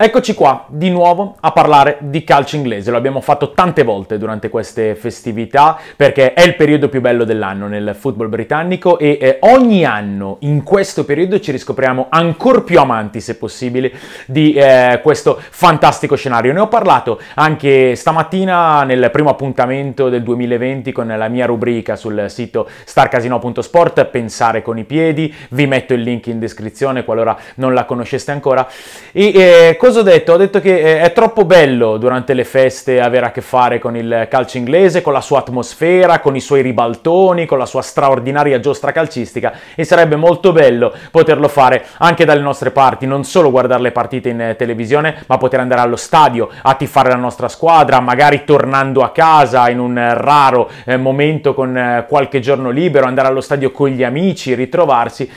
Eccoci qua di nuovo a parlare di calcio inglese, lo abbiamo fatto tante volte durante queste festività perché è il periodo più bello dell'anno nel football britannico e eh, ogni anno in questo periodo ci riscopriamo ancora più amanti se possibile di eh, questo fantastico scenario. Ne ho parlato anche stamattina nel primo appuntamento del 2020 con la mia rubrica sul sito starcasino.sport, pensare con i piedi, vi metto il link in descrizione qualora non la conosceste ancora. E, eh, cosa ho detto? Ho detto che eh, è troppo bello durante le feste avere a che fare con il calcio inglese, con la sua atmosfera, con i suoi ribaltoni, con la sua straordinaria giostra calcistica e sarebbe molto bello poterlo fare anche dalle nostre parti, non solo guardare le partite in eh, televisione, ma poter andare allo stadio a tifare la nostra squadra, magari tornando a casa in un eh, raro momento con qualche giorno libero, andare allo stadio con gli amici, ritrovarsi.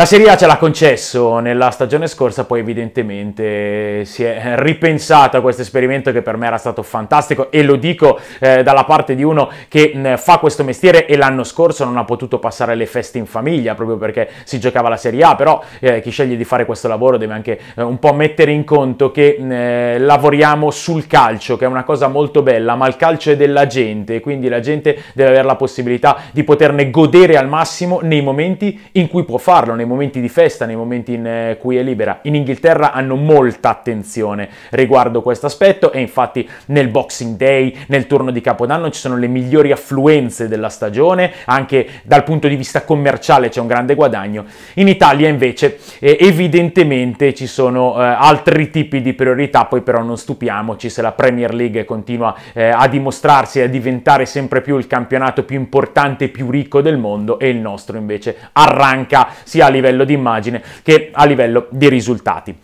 La Serie A ce l'ha concesso nella stagione scorsa, poi evidentemente si è ripensato a questo esperimento che per me era stato fantastico e lo dico eh, dalla parte di uno che mh, fa questo mestiere e l'anno scorso non ha potuto passare le feste in famiglia proprio perché si giocava la Serie A, però eh, chi sceglie di fare questo lavoro deve anche eh, un po' mettere in conto che eh, lavoriamo sul calcio, che è una cosa molto bella, ma il calcio è della gente, quindi la gente deve avere la possibilità di poterne godere al massimo nei momenti in cui può farlo, nei momenti di festa, nei momenti in cui eh, è libera. In Inghilterra hanno molta attenzione riguardo questo aspetto e infatti nel Boxing Day, nel turno di Capodanno ci sono le migliori affluenze della stagione, anche dal punto di vista commerciale c'è un grande guadagno. In Italia invece eh, evidentemente ci sono eh, altri tipi di priorità, poi però non stupiamoci se la Premier League continua a dimostrarsi e a diventare sempre più il campionato più importante e più ricco del mondo e il nostro invece arranca sia a livello di immagine che a livello di risultati.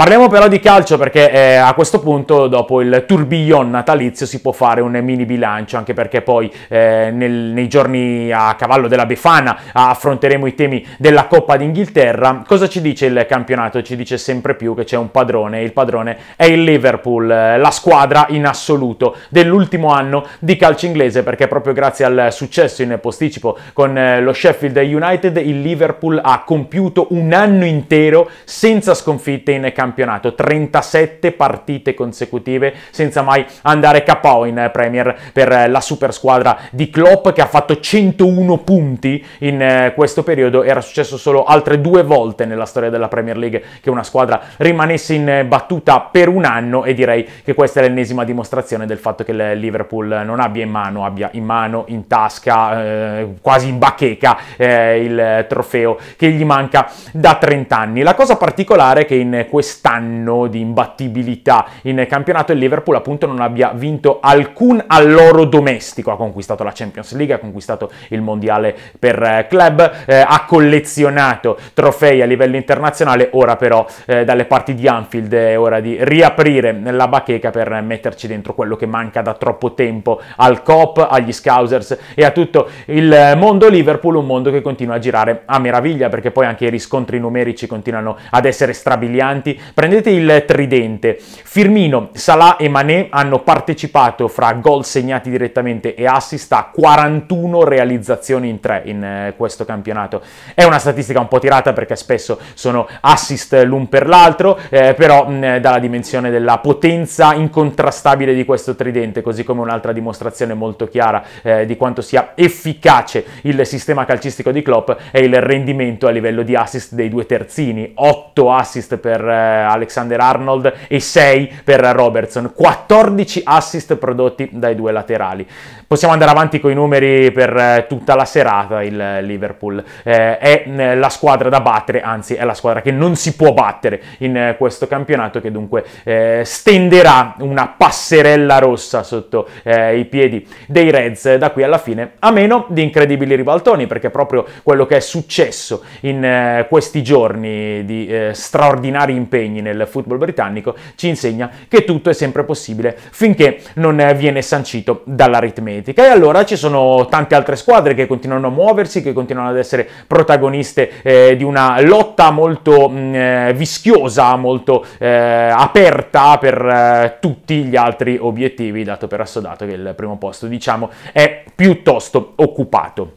Parliamo però di calcio perché eh, a questo punto, dopo il tourbillon natalizio, si può fare un mini bilancio, anche perché poi eh, nel, nei giorni a cavallo della Befana ah, affronteremo i temi della Coppa d'Inghilterra. Cosa ci dice il campionato? Ci dice sempre più che c'è un padrone, e il padrone è il Liverpool, eh, la squadra in assoluto dell'ultimo anno di calcio inglese, perché proprio grazie al successo in posticipo con eh, lo Sheffield United, il Liverpool ha compiuto un anno intero senza sconfitte in campionato campionato, 37 partite consecutive senza mai andare KO in Premier per la super squadra di Klopp che ha fatto 101 punti in eh, questo periodo, era successo solo altre due volte nella storia della Premier League che una squadra rimanesse in battuta per un anno e direi che questa è l'ennesima dimostrazione del fatto che il Liverpool non abbia in mano, abbia in mano, in tasca, eh, quasi in bacheca eh, il trofeo che gli manca da 30 anni. La cosa particolare è che in questo quest'anno di imbattibilità in campionato e il Liverpool appunto non abbia vinto alcun alloro domestico, ha conquistato la Champions League, ha conquistato il mondiale per eh, club, eh, ha collezionato trofei a livello internazionale, ora però eh, dalle parti di Anfield è ora di riaprire la bacheca per metterci dentro quello che manca da troppo tempo al COP, agli Scousers e a tutto il mondo Liverpool, un mondo che continua a girare a meraviglia perché poi anche i riscontri numerici continuano ad essere strabilianti, prendete il tridente. Firmino, Salah e Mané hanno partecipato fra gol segnati direttamente e assist a 41 realizzazioni in tre in eh, questo campionato. È una statistica un po' tirata perché spesso sono assist l'un per l'altro, eh, però mh, dalla dimensione della potenza incontrastabile di questo tridente, così come un'altra dimostrazione molto chiara eh, di quanto sia efficace il sistema calcistico di Klopp è il rendimento a livello di assist dei due terzini, 8 assist per eh, eh, Alexander Arnold e 6 per Robertson, 14 assist prodotti dai due laterali. Possiamo andare avanti con i numeri per eh, tutta la serata, il Liverpool eh, è mm, la squadra da battere, anzi è la squadra che non si può battere in eh, questo campionato che dunque eh, stenderà una passerella rossa sotto eh, i piedi dei Reds da qui alla fine, a meno di incredibili ribaltoni, perché proprio quello che è successo in eh, questi giorni di straordinari impegni nel football britannico ci insegna che tutto è sempre possibile finché non viene sancito dall'aritmetica dimentica. E allora ci sono tante altre squadre che continuano a muoversi, che continuano ad essere protagoniste eh, di una lotta molto mh, mm, eh, vischiosa, molto eh, aperta per eh, tutti gli altri obiettivi, dato per assodato che il primo posto, diciamo, è piuttosto occupato.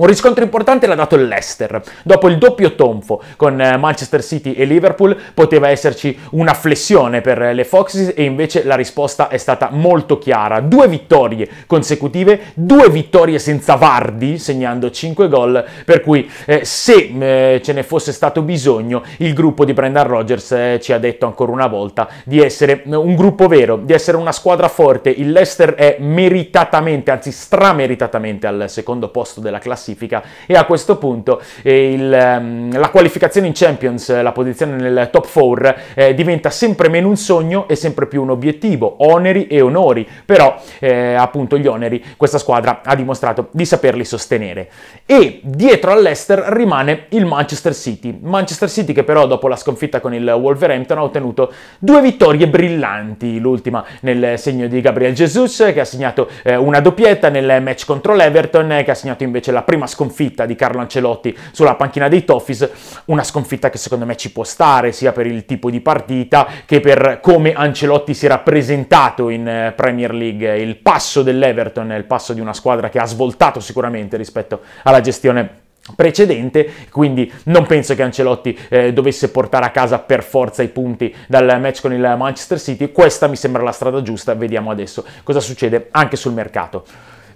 Un riscontro importante l'ha dato il Leicester. Dopo il doppio tonfo con eh, Manchester City e Liverpool poteva esserci una flessione per le Foxes e invece la risposta è stata molto chiara. Due vittorie consecutive, due vittorie senza Vardi segnando 5 gol, per cui eh, se eh, ce ne fosse stato bisogno il gruppo di Brendan Rodgers eh, ci ha detto ancora una volta di essere eh, un gruppo vero, di essere una squadra forte. Il Leicester è meritatamente, anzi strameritatamente al secondo posto della classifica classifica e a questo punto eh, il, ehm, la qualificazione in Champions, eh, la posizione nel top 4 eh, diventa sempre meno un sogno e sempre più un obiettivo, oneri e onori, però eh, appunto gli oneri questa squadra ha dimostrato di saperli sostenere. E dietro all'Ester rimane il Manchester City, Manchester City che però dopo la sconfitta con il Wolverhampton ha ottenuto due vittorie brillanti, l'ultima nel segno di Gabriel Jesus che ha segnato eh, una doppietta nel match contro l'Everton eh, che ha segnato invece la prima prima sconfitta di Carlo Ancelotti sulla panchina dei Toffis, una sconfitta che secondo me ci può stare sia per il tipo di partita che per come Ancelotti si era presentato in eh, Premier League. Il passo dell'Everton il passo di una squadra che ha svoltato sicuramente rispetto alla gestione precedente, quindi non penso che Ancelotti eh, dovesse portare a casa per forza i punti dal match con il Manchester City, questa mi sembra la strada giusta, vediamo adesso cosa succede anche sul mercato.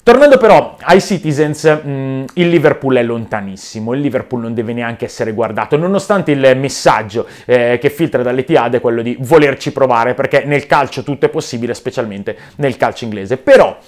Tornando però ai Citizens, mh, mm, il Liverpool è lontanissimo, il Liverpool non deve neanche essere guardato, nonostante il messaggio eh, che filtra dall'Etihad è quello di volerci provare, perché nel calcio tutto è possibile, specialmente nel calcio inglese. Però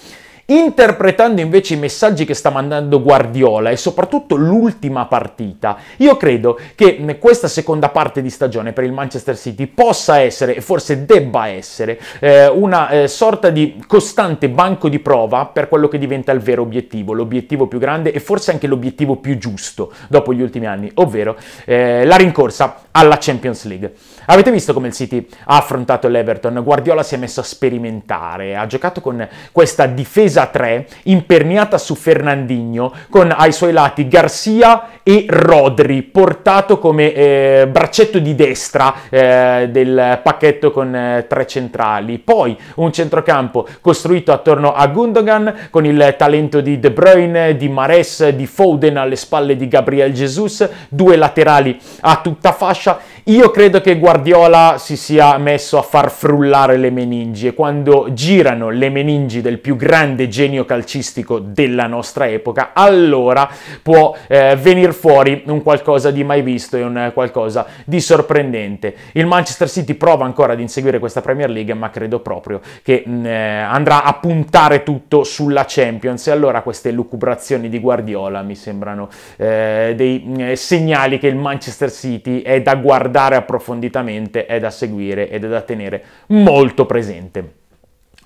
Interpretando invece i messaggi che sta mandando Guardiola e soprattutto l'ultima partita, io credo che questa seconda parte di stagione per il Manchester City possa essere e forse debba essere eh, una eh, sorta di costante banco di prova per quello che diventa il vero obiettivo, l'obiettivo più grande e forse anche l'obiettivo più giusto dopo gli ultimi anni, ovvero eh, la rincorsa alla Champions League. Avete visto come il City ha affrontato l'Everton? Guardiola si è messo a sperimentare, ha giocato con questa difesa 3 imperniata su Fernandinho, con ai suoi lati Garcia e Rodri, portato come eh, braccetto di destra eh, del pacchetto con eh, tre centrali. Poi un centrocampo costruito attorno a Gundogan, con il talento di De Bruyne, di Mares, di Foden alle spalle di Gabriel Jesus, due laterali a tutta fascia lascia. Io credo che Guardiola si sia messo a far frullare le meningi e quando girano le meningi del più grande genio calcistico della nostra epoca, allora può eh, venire fuori un qualcosa di mai visto e un qualcosa di sorprendente. Il Manchester City prova ancora ad inseguire questa Premier League, ma credo proprio che mh, mm, eh, andrà a puntare tutto sulla Champions e allora queste lucubrazioni di Guardiola mi sembrano eh, dei mm, eh, segnali che il Manchester City è da guardare approfonditamente, è da seguire ed è da tenere molto presente.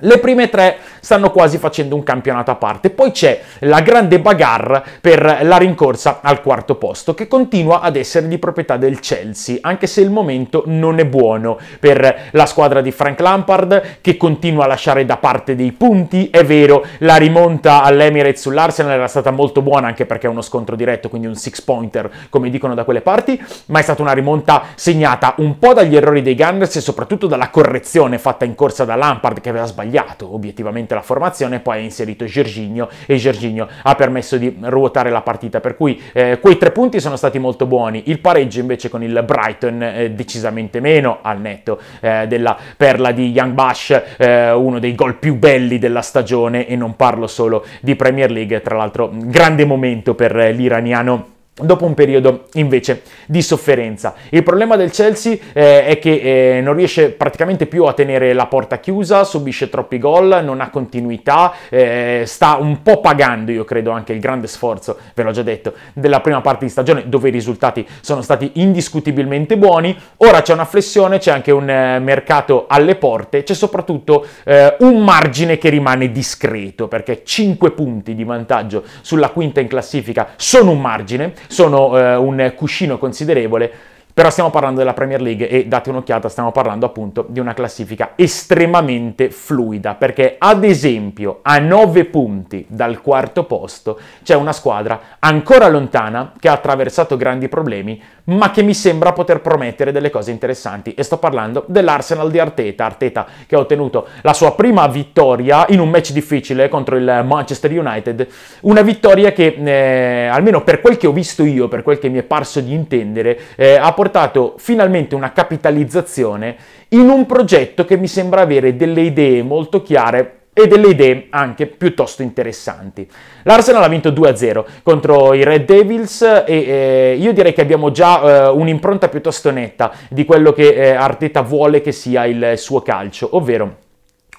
Le prime tre stanno quasi facendo un campionato a parte. Poi c'è la grande bagarre per la rincorsa al quarto posto, che continua ad essere di proprietà del Chelsea, anche se il momento non è buono per la squadra di Frank Lampard, che continua a lasciare da parte dei punti. È vero, la rimonta all'Emirates sull'Arsenal era stata molto buona, anche perché è uno scontro diretto, quindi un six pointer, come dicono da quelle parti, ma è stata una rimonta segnata un po' dagli errori dei Gunners e soprattutto dalla correzione fatta in corsa da Lampard, che aveva sbagliato sbagliato obiettivamente la formazione, poi ha inserito Gerginho e Gerginho ha permesso di ruotare la partita, per cui eh, quei tre punti sono stati molto buoni, il pareggio invece con il Brighton eh, decisamente meno al netto eh, della perla di Young Bash, eh, uno dei gol più belli della stagione e non parlo solo di Premier League, tra l'altro grande momento per eh, l'iraniano dopo un periodo invece di sofferenza. Il problema del Chelsea eh, è che eh, non riesce praticamente più a tenere la porta chiusa, subisce troppi gol, non ha continuità, eh, sta un po' pagando io credo anche il grande sforzo, ve l'ho già detto, della prima parte di stagione dove i risultati sono stati indiscutibilmente buoni, ora c'è una flessione, c'è anche un eh, mercato alle porte, c'è soprattutto eh, un margine che rimane discreto perché 5 punti di vantaggio sulla quinta in classifica sono un margine, sono eh, un cuscino considerevole però stiamo parlando della Premier League e date un'occhiata, stiamo parlando appunto di una classifica estremamente fluida, perché ad esempio a 9 punti dal quarto posto c'è una squadra ancora lontana che ha attraversato grandi problemi, ma che mi sembra poter promettere delle cose interessanti e sto parlando dell'Arsenal di Arteta, Arteta che ha ottenuto la sua prima vittoria in un match difficile contro il Manchester United, una vittoria che eh, almeno per quel che ho visto io, per quel che mi è parso di intendere, eh, ha portato portato finalmente una capitalizzazione in un progetto che mi sembra avere delle idee molto chiare e delle idee anche piuttosto interessanti. L'Arsenal ha vinto 2-0 contro i Red Devils e eh, io direi che abbiamo già eh, un'impronta piuttosto netta di quello che eh, Arteta vuole che sia il suo calcio, ovvero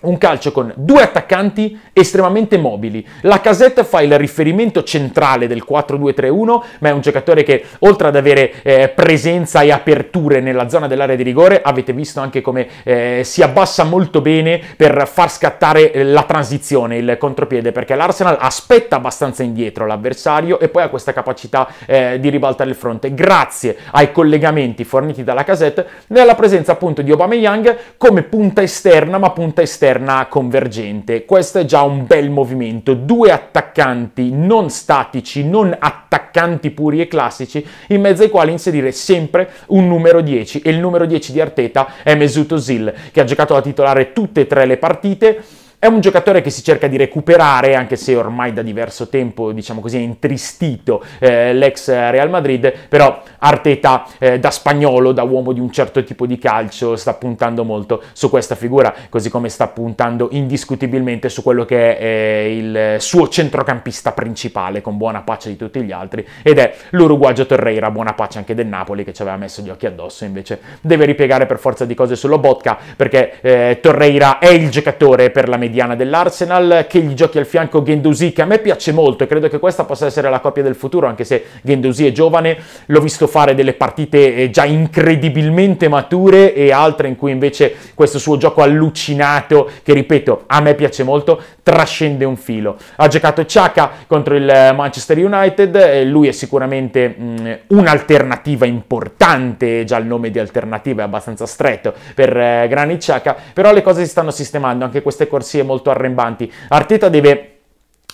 un calcio con due attaccanti estremamente mobili. La casetta fa il riferimento centrale del 4-2-3-1, ma è un giocatore che oltre ad avere eh, presenza e aperture nella zona dell'area di rigore, avete visto anche come eh, si abbassa molto bene per far scattare eh, la transizione, il contropiede, perché l'Arsenal aspetta abbastanza indietro l'avversario e poi ha questa capacità eh, di ribaltare il fronte. Grazie ai collegamenti forniti dalla casetta, nella presenza appunto di Obama Young come punta esterna, ma punta esterna esterna convergente. Questo è già un bel movimento. Due attaccanti non statici, non attaccanti puri e classici, in mezzo ai quali inserire sempre un numero 10. E il numero 10 di Arteta è Mesut Özil, che ha giocato da titolare tutte e tre le partite. È un giocatore che si cerca di recuperare, anche se ormai da diverso tempo, diciamo così, è intristito eh, l'ex Real Madrid, però Arteta eh, da spagnolo, da uomo di un certo tipo di calcio, sta puntando molto su questa figura, così come sta puntando indiscutibilmente su quello che è eh, il suo centrocampista principale, con buona pace di tutti gli altri, ed è l'uruguagio Torreira, buona pace anche del Napoli che ci aveva messo gli occhi addosso, invece deve ripiegare per forza di cose sullo Botka, perché eh, Torreira è il giocatore per la media mediana dell'Arsenal, che gli giochi al fianco Gendouzi, che a me piace molto e credo che questa possa essere la coppia del futuro, anche se Gendouzi è giovane, l'ho visto fare delle partite eh, già incredibilmente mature e altre in cui invece questo suo gioco allucinato, che ripeto, a me piace molto, trascende un filo. Ha giocato Chaka contro il eh, Manchester United, lui è sicuramente mh, mm, un'alternativa importante, già il nome di alternativa è abbastanza stretto per eh, Granit Chaka, però le cose si stanno sistemando, anche queste corsie molto arrembanti. Arteta deve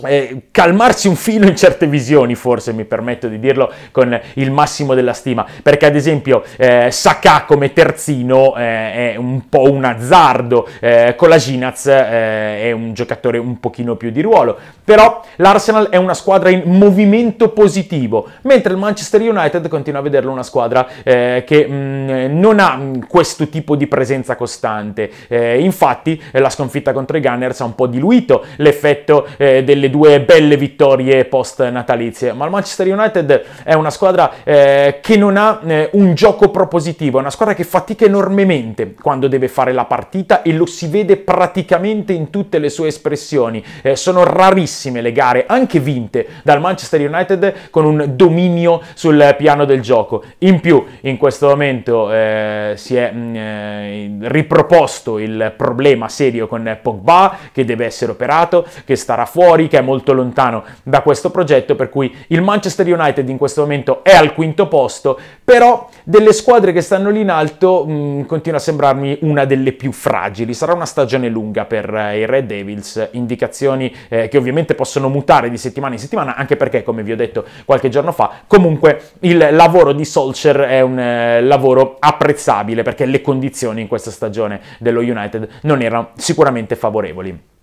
eh, calmarsi un filo in certe visioni, forse mi permetto di dirlo con il massimo della stima, perché ad esempio eh, Saka come terzino eh, è un po' un azzardo, eh, Colasinac eh, è un giocatore un pochino più di ruolo, però l'Arsenal è una squadra in movimento positivo, mentre il Manchester United continua a vederlo una squadra eh, che mh, mm, non ha mm, questo tipo di presenza costante, eh, infatti la sconfitta contro i Gunners ha un po' diluito l'effetto delle le due belle vittorie post natalizie, ma il Manchester United è una squadra eh, che non ha eh, un gioco propositivo, è una squadra che fatica enormemente quando deve fare la partita e lo si vede praticamente in tutte le sue espressioni. Eh, sono rarissime le gare, anche vinte dal Manchester United con un dominio sul piano del gioco. In più, in questo momento eh, si è mh, mm, eh, riproposto il problema serio con Pogba che deve essere operato, che starà fuori, che è molto lontano da questo progetto, per cui il Manchester United in questo momento è al quinto posto, però delle squadre che stanno lì in alto mh, mm, continua a sembrarmi una delle più fragili. Sarà una stagione lunga per eh, i Red Devils, indicazioni eh, che ovviamente possono mutare di settimana in settimana, anche perché, come vi ho detto qualche giorno fa, comunque il lavoro di Solcher è un eh, lavoro apprezzabile perché le condizioni in questa stagione dello United non erano sicuramente favorevoli.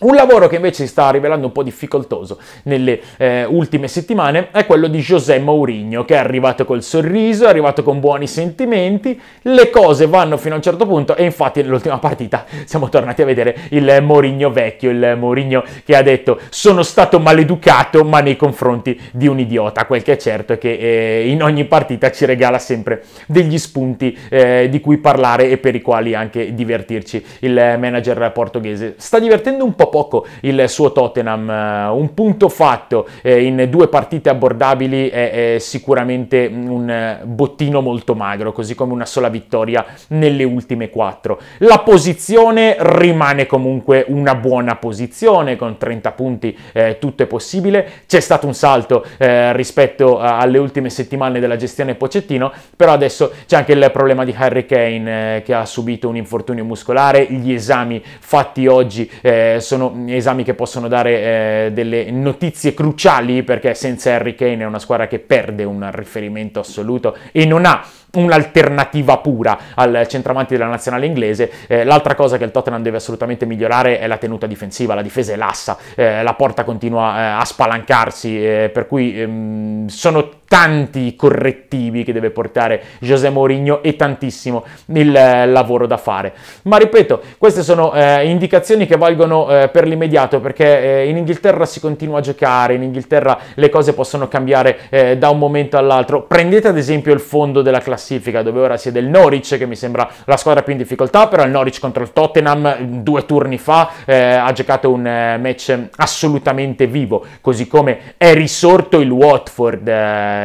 Un lavoro che invece si sta rivelando un po' difficoltoso nelle eh, ultime settimane è quello di José Mourinho, che è arrivato col sorriso, è arrivato con buoni sentimenti, le cose vanno fino a un certo punto e infatti nell'ultima partita siamo tornati a vedere il Mourinho vecchio, il Mourinho che ha detto sono stato maleducato ma nei confronti di un idiota, quel che è certo è che eh, in ogni partita ci regala sempre degli spunti eh, di cui parlare e per i quali anche divertirci. Il manager portoghese sta divertendo un po' poco il suo Tottenham. Eh, un punto fatto eh, in due partite abbordabili è, è sicuramente un bottino molto magro, così come una sola vittoria nelle ultime quattro. La posizione rimane comunque una buona posizione, con 30 punti eh, tutto è possibile. C'è stato un salto eh, rispetto alle ultime settimane della gestione Pocettino, però adesso c'è anche il problema di Harry Kane eh, che ha subito un infortunio muscolare, gli esami fatti oggi eh, sono sono esami che possono dare eh, delle notizie cruciali perché senza Harry Kane è una squadra che perde un riferimento assoluto e non ha un'alternativa pura al centravanti della nazionale inglese. Eh, l'altra cosa che il Tottenham deve assolutamente migliorare è la tenuta difensiva, la difesa è lassa, eh, la porta continua eh, a spalancarsi, eh, per cui ehm, sono tanti correttivi che deve portare José Mourinho e tantissimo il eh, lavoro da fare. Ma ripeto, queste sono eh, indicazioni che valgono eh, per l'immediato perché eh, in Inghilterra si continua a giocare, in Inghilterra le cose possono cambiare eh, da un momento all'altro. Prendete ad esempio il fondo della classifica dove ora siede il Norwich che mi sembra la squadra più in difficoltà, però il Norwich contro il Tottenham mm, due turni fa eh, ha giocato un match assolutamente vivo, così come è risorto il Watford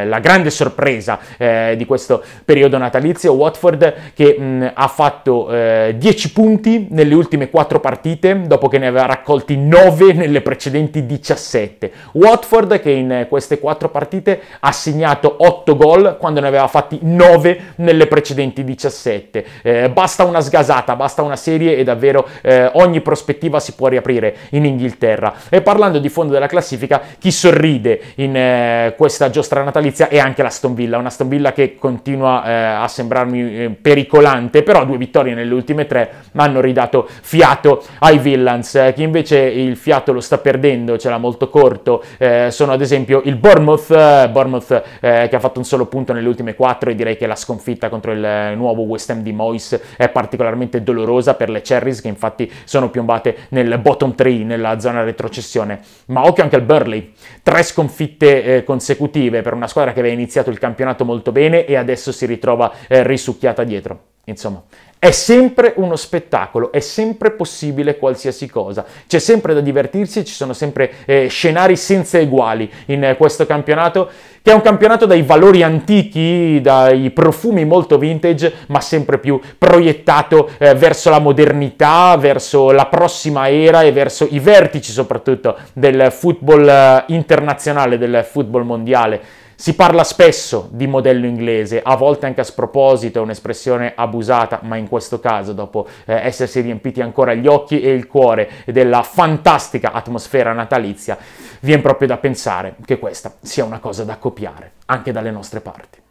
eh, la, grande sorpresa eh, di questo periodo natalizio. Watford che mh, mm, ha fatto eh, 10 punti nelle ultime 4 partite, dopo che ne aveva raccolti 9 nelle precedenti 17. Watford che in queste 4 partite ha segnato 8 gol quando ne aveva fatti 9 nelle precedenti 17. Eh, basta una sgasata, basta una serie e davvero eh, ogni prospettiva si può riaprire in Inghilterra. E parlando di fondo della classifica, chi sorride in eh, questa giostra natalizia? natalizia e anche la Stonvilla, una Stonvilla che continua eh, a sembrarmi eh, pericolante, però due vittorie nelle ultime tre mi hanno ridato fiato ai Villans, eh, chi invece il fiato lo sta perdendo, ce l'ha molto corto, eh, sono ad esempio il Bournemouth, eh, Bournemouth eh, che ha fatto un solo punto nelle ultime quattro e direi che la sconfitta contro il nuovo West Ham di Moyes è particolarmente dolorosa per le Cherries che infatti sono piombate nel bottom 3, nella zona retrocessione, ma occhio anche al Burley, tre sconfitte consecutive per una squadra squadra che aveva iniziato il campionato molto bene e adesso si ritrova eh, risucchiata dietro. Insomma, è sempre uno spettacolo, è sempre possibile qualsiasi cosa, c'è sempre da divertirsi, ci sono sempre eh, scenari senza eguali in eh, questo campionato, che è un campionato dai valori antichi, dai profumi molto vintage, ma sempre più proiettato eh, verso la modernità, verso la prossima era e verso i vertici soprattutto del football eh, internazionale, del football mondiale si parla spesso di modello inglese, a volte anche a sproposito, è un'espressione abusata, ma in questo caso, dopo eh, essersi riempiti ancora gli occhi e il cuore della fantastica atmosfera natalizia, viene proprio da pensare che questa sia una cosa da copiare anche dalle nostre parti.